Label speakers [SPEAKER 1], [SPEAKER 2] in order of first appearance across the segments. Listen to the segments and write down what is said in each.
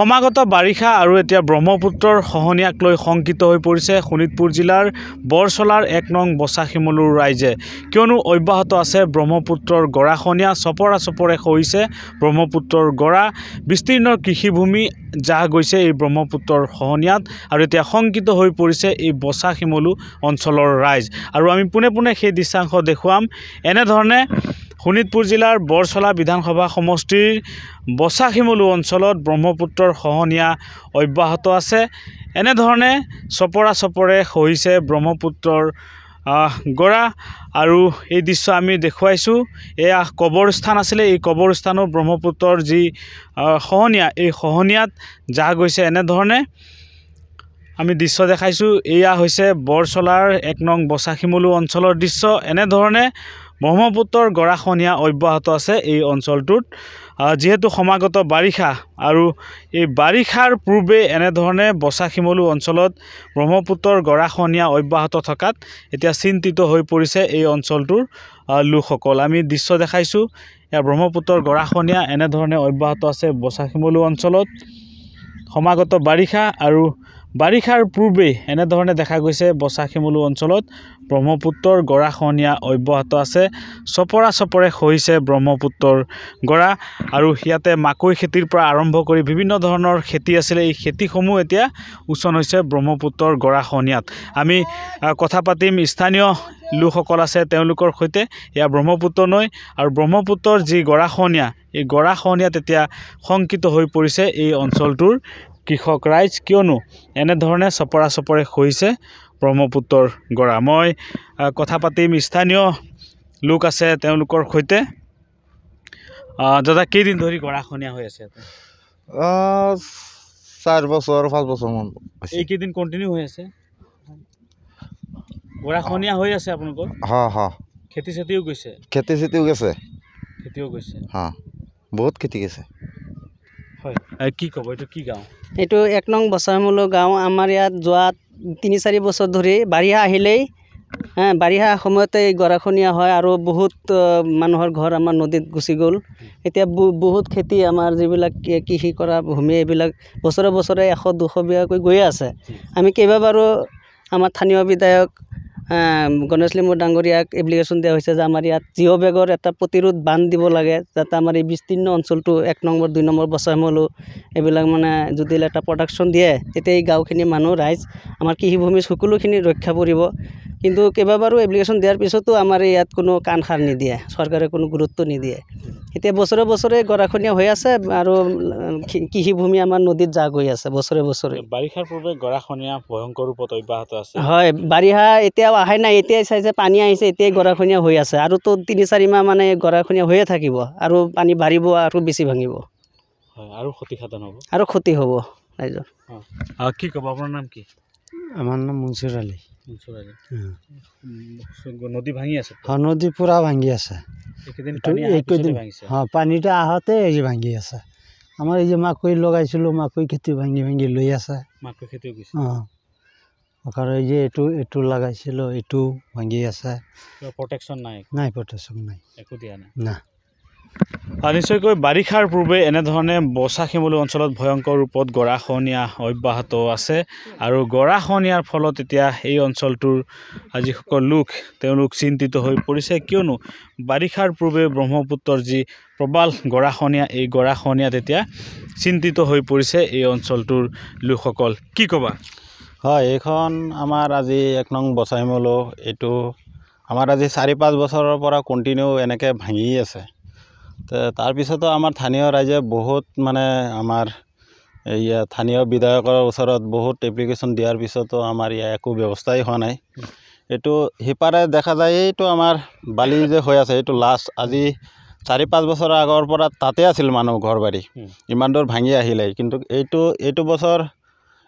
[SPEAKER 1] সমাগত বাৰিষা আৰু এতিয়া ব্ৰহ্মপুত্ৰৰ খহনীয়াক লৈ শংকিত হৈ পৰিছে শোণিতপুৰ জিলাৰ বৰচলাৰ এক নং বসা শিমলুৰ ৰাইজে কেনো অব্যাহত আছে ব্ৰহ্মপুত্ৰৰ গৰাখহনীয়া চপৰা চপৰে সহিছে ব্ৰহ্মপুত্ৰৰ গৰা বিস্তীৰ্ণ কৃষিভূমি যা গৈছে এই ব্ৰহ্মপুত্ৰৰ খহনীয়াত আৰু এতিয়া শংকিত হৈ পৰিছে এই বচা শিমলু অঞ্চলৰ ৰাইজ আৰু আমি পোনে পোনে সেই দৃশ্যাংশ দেখুৱাম এনেধৰণে শোণিতপুৰ জিলাৰ বৰচলা বিধানসভা সমষ্টিৰ বচাশিমলু অঞ্চলত ব্ৰহ্মপুত্ৰৰ খহনীয়া অব্যাহত আছে এনেধৰণে চপৰা চপৰে খহিছে ব্ৰহ্মপুত্ৰৰ গৰা আৰু এই দৃশ্য আমি দেখুৱাইছোঁ এয়া কবৰস্থান আছিলে এই কবৰস্থানো ব্ৰহ্মপুত্ৰৰ যি খহনীয়া এই খহনীয়াত যা গৈছে এনেধৰণে আমি দৃশ্য দেখাইছোঁ এয়া হৈছে বৰচলাৰ এক নং বচাশিমলু অঞ্চলৰ দৃশ্য এনেধৰণে ব্ৰহ্মপুত্ৰৰ গৰাখনীয়া অব্যাহত আছে এই অঞ্চলটোত যিহেতু সমাগত বাৰিষা আৰু এই বাৰিষাৰ পূৰ্বে এনেধৰণে বচা শিমলু অঞ্চলত ব্ৰহ্মপুত্ৰৰ গৰাখনীয়া অব্যাহত থকাত এতিয়া চিন্তিত হৈ পৰিছে এই অঞ্চলটোৰ লোকসকল আমি দৃশ্য দেখাইছোঁ এয়া ব্ৰহ্মপুত্ৰৰ গৰাখনীয়া এনেধৰণে অব্যাহত আছে বচা শিমলু অঞ্চলত সমাগত বাৰিষা আৰু বাৰিষাৰ পূৰ্বেই এনেধৰণে দেখা গৈছে বচাখিমলু অঞ্চলত ব্ৰহ্মপুত্ৰৰ গৰাখহনীয়া অব্যাহত আছে চপৰা চপৰে খহিছে ব্ৰহ্মপুত্ৰৰ গৰা আৰু ইয়াতে মাকৈ খেতিৰ পৰা আৰম্ভ কৰি বিভিন্ন ধৰণৰ খেতি আছিলে এই খেতিসমূহ এতিয়া উচন হৈছে ব্ৰহ্মপুত্ৰৰ গৰাখহনীয়াত আমি কথা পাতিম স্থানীয় লোকসকল আছে তেওঁলোকৰ সৈতে এয়া ব্ৰহ্মপুত্ৰ নৈ আৰু ব্ৰহ্মপুত্ৰৰ যি গৰাখহনীয়া এই গৰা খহনীয়াত এতিয়া শংকিত হৈ পৰিছে এই অঞ্চলটোৰ কৃষক ৰাইজ কিয়নো এনেধৰণে চপৰা চপৰে খহিছে ব্ৰহ্মপুত্ৰৰ গৰা মই কথা পাতিম স্থানীয় লোক আছে তেওঁলোকৰ সৈতে দাদা কেইদিন ধৰি গৰাখনীয়া হৈ আছে
[SPEAKER 2] চাৰি বছৰ পাঁচ বছৰমান
[SPEAKER 1] এইকেইদিন কণ্টিনিউ হৈ আছে গৰাখনীয়া হৈ আছে আপোনালোকৰ খেতি চেতিও গৈছে
[SPEAKER 2] খেতি চেতিও গৈছে খেতিও গৈছে বহুত খেতি গৈছে
[SPEAKER 1] হয় কি ক'ব এইটো কি গাঁও
[SPEAKER 3] এইটো এক নং বছৰমূলক গাঁও আমাৰ ইয়াত যোৱা তিনি চাৰি বছৰ ধৰি বাৰিষা আহিলেই হ্যাঁ বাৰিষা সময়তে গৰাখনীয়া হয় আৰু বহুত মানুহৰ ঘৰ আমাৰ নদীত গুচি গ'ল এতিয়া বহুত খেতি আমাৰ যিবিলাক কৃষি কৰা ভূমি এইবিলাক বছৰে বছৰে এশ দুশ বিঘাকৈ গৈয়ে আছে আমি কেইবাবাৰো আমাৰ স্থানীয় বিধায়ক গণেশ গণেশলিমূৰ ডাঙৰীয়াক এপ্লিকেশ্যন দিয়া হৈছে যে আমাৰ ইয়াত জিঅ' বেগৰ এটা প্ৰতিৰোধ বান্ধ দিব লাগে যাতে আমাৰ এই বিস্তীৰ্ণ অঞ্চলটো এক নম্বৰ দুই নম্বৰ বচাই বচাইমলো এইবিলাক মানে যদি এটা প্ৰডাকশ্যন দিয়ে তেতিয়া এই গাঁওখিনি মানুহ ৰাইজ আমাৰ কৃষিভূমি সকলোখিনি ৰক্ষা পৰিব কিন্তু কেইবাবাৰো এপ্লিকেশ্যন দিয়াৰ পিছতো আমাৰ ইয়াত কোনো কাণ সাৰ নিদিয়ে চৰকাৰে কোনো গুৰুত্ব নিদিয়ে এতিয়া বছৰে বছৰে গৰাখহনীয়া হৈ আছে আৰু কৃষিভূমি আমাৰ নদীত যা গৈ আছে বছৰে বছৰে
[SPEAKER 1] বাৰিষাৰ পূৰ্বে গৰাখহনীয়া ভয়ংকৰ ৰূপত অব্যাহত আছে হয়
[SPEAKER 3] বাৰিষা এতিয়াও অহাই নাই এতিয়াই চাই যে পানী আহিছে এতিয়াই গৰাখহনীয়া হৈ আছে আৰুতো তিনি চাৰি মাহ মানে গৰাখহনীয়া হৈয়ে থাকিব আৰু পানী বাঢ়িব আৰু বেছি ভাঙিব হয়
[SPEAKER 1] আৰু ক্ষতি সাধন হ'ব
[SPEAKER 3] আৰু ক্ষতি হ'ব ৰাইজৰ
[SPEAKER 1] কি ক'ব আপোনাৰ নাম কি
[SPEAKER 3] আমাৰ নাম মনচুৰ আলী
[SPEAKER 1] নদী ভাঙি
[SPEAKER 2] ভাঙি আছে এইকেইদিন হ্যাঁ পানিটা আহতে এই ভাঙি আছে আমাৰ এই যে মাকৈ লগাইছিল মাকৈ খেতি ভাঙি ভাঙি লৈ আছে মাকৈ এই যে এইটো এইটো লাগাইছিল এইটো ভাঙি আছে
[SPEAKER 1] নাই নাই নাই নাই না নিশ্চয়কৈ বাৰিষাৰ পূৰ্বে এনেধৰণে বচা শিমলু অঞ্চলত ভয়ংকৰ ৰূপত গৰাখহনীয়া অব্যাহত আছে আৰু গৰাখহনীয়াৰ ফলত এতিয়া এই অঞ্চলটোৰ যিসকল লোক তেওঁলোক চিন্তিত হৈ পৰিছে কিয়নো বাৰিষাৰ পূৰ্বে ব্ৰহ্মপুত্ৰৰ যি প্ৰবাল গৰাখহনীয়া এই গৰাখহনীয়াত এতিয়া চিন্তিত হৈ পৰিছে এই অঞ্চলটোৰ লোকসকল কি ক'বা
[SPEAKER 2] হয় এইখন আমাৰ আজি এক নং বচা শিমলু এইটো আমাৰ আজি চাৰি পাঁচ বছৰৰ পৰা কণ্টিনিউ এনেকৈ ভাঙি আছে তাৰপিছতো আমাৰ স্থানীয় ৰাইজে বহুত মানে আমাৰ এয়া স্থানীয় বিধায়কৰ ওচৰত বহুত এপ্লিকেশ্যন দিয়াৰ পিছতো আমাৰ ইয়াৰ একো ব্যৱস্থাই হোৱা নাই এইটো সিপাৰে দেখা যায় এইটো আমাৰ বালি যে হৈ আছে এইটো লাষ্ট আজি চাৰি পাঁচ বছৰ আগৰ পৰা তাতে আছিল মানুহ ঘৰ বাৰী ইমান দূৰ ভাঙি আহিলে কিন্তু এইটো এইটো বছৰ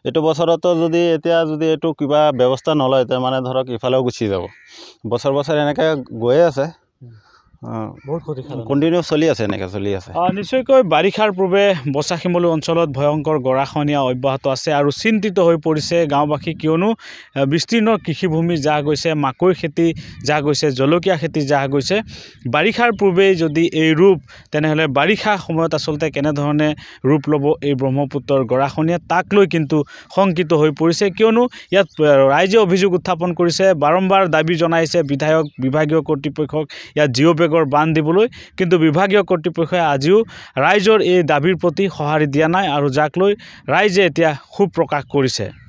[SPEAKER 2] এইটো বছৰতো যদি এতিয়া যদি এইটো কিবা ব্যৱস্থা নলয় তাৰমানে ধৰক ইফালেও গুচি যাব বছৰ বছৰ এনেকৈ গৈয়ে আছে কণ্টিনিউ চলি আছে এনেকৈ চলি আছে
[SPEAKER 1] নিশ্চয়কৈ বাৰিষাৰ পূৰ্বে বচা শিমলু অঞ্চলত ভয়ংকৰ গৰাখহনীয়া অব্যাহত আছে আৰু চিন্তিত হৈ পৰিছে গাঁওবাসী কিয়নো বিস্তীৰ্ণ কৃষিভূমি যা গৈছে মাকৈ খেতি যা গৈছে জলকীয়া খেতি যা গৈছে বাৰিষাৰ পূৰ্বেই যদি এই ৰূপ তেনেহ'লে বাৰিষা সময়ত আচলতে কেনেধৰণে ৰূপ ল'ব এই ব্ৰহ্মপুত্ৰৰ গৰাখহনীয়া তাক লৈ কিন্তু শংকিত হৈ পৰিছে কিয়নো ইয়াত ৰাইজে অভিযোগ উত্থাপন কৰিছে বাৰম্বাৰ দাবী জনাইছে বিধায়ক বিভাগীয় কৰ্তৃপক্ষক ইয়াত জিঅ' সাগৰ বান্ধ দিবলৈ কিন্তু বিভাগীয় কৰ্তৃপক্ষই আজিও ৰাইজৰ এই দাবীৰ প্ৰতি সঁহাৰি দিয়া নাই আৰু যাক লৈ ৰাইজে এতিয়া ক্ষোভ প্ৰকাশ কৰিছে